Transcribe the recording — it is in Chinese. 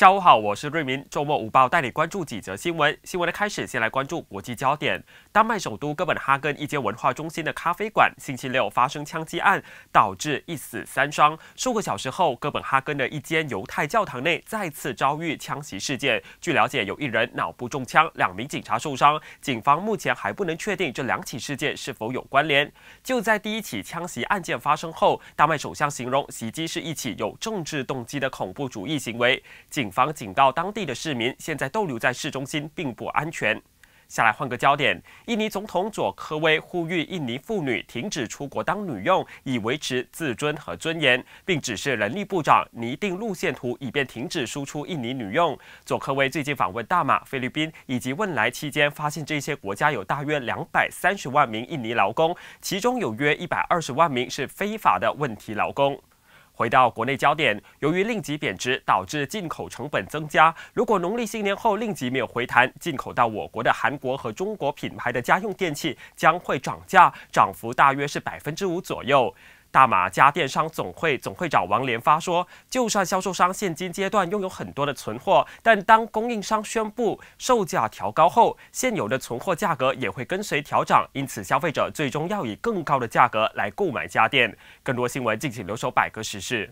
下午好，我是瑞明。周末午报带你关注几则新闻。新闻的开始，先来关注国际焦点。丹麦首都哥本哈根一间文化中心的咖啡馆，星期六发生枪击案，导致一死三伤。数个小时后，哥本哈根的一间犹太教堂内再次遭遇枪袭事件。据了解，有一人脑部中枪，两名警察受伤。警方目前还不能确定这两起事件是否有关联。就在第一起枪袭案件发生后，丹麦首相形容袭击是一起有政治动机的恐怖主义行为。警。警方警告当地的市民，现在逗留在市中心并不安全。下来换个焦点，印尼总统佐科威呼吁印尼妇女停止出国当女佣，以维持自尊和尊严，并指示人力部长拟定路线图，以便停止输出印尼女佣。佐科威最近访问大马、菲律宾以及汶莱期间，发现这些国家有大约两百三十万名印尼劳工，其中有约一百二十万名是非法的问题劳工。回到国内焦点，由于令吉贬值导致进口成本增加。如果农历新年后令吉没有回弹，进口到我国的韩国和中国品牌的家用电器将会涨价，涨幅大约是百分之五左右。大马家电商总会总会长王连发说：“就算销售商现今阶段拥有很多的存货，但当供应商宣布售价调高后，现有的存货价格也会跟随调涨，因此消费者最终要以更高的价格来购买家电。”更多新闻，敬请留守百科时事。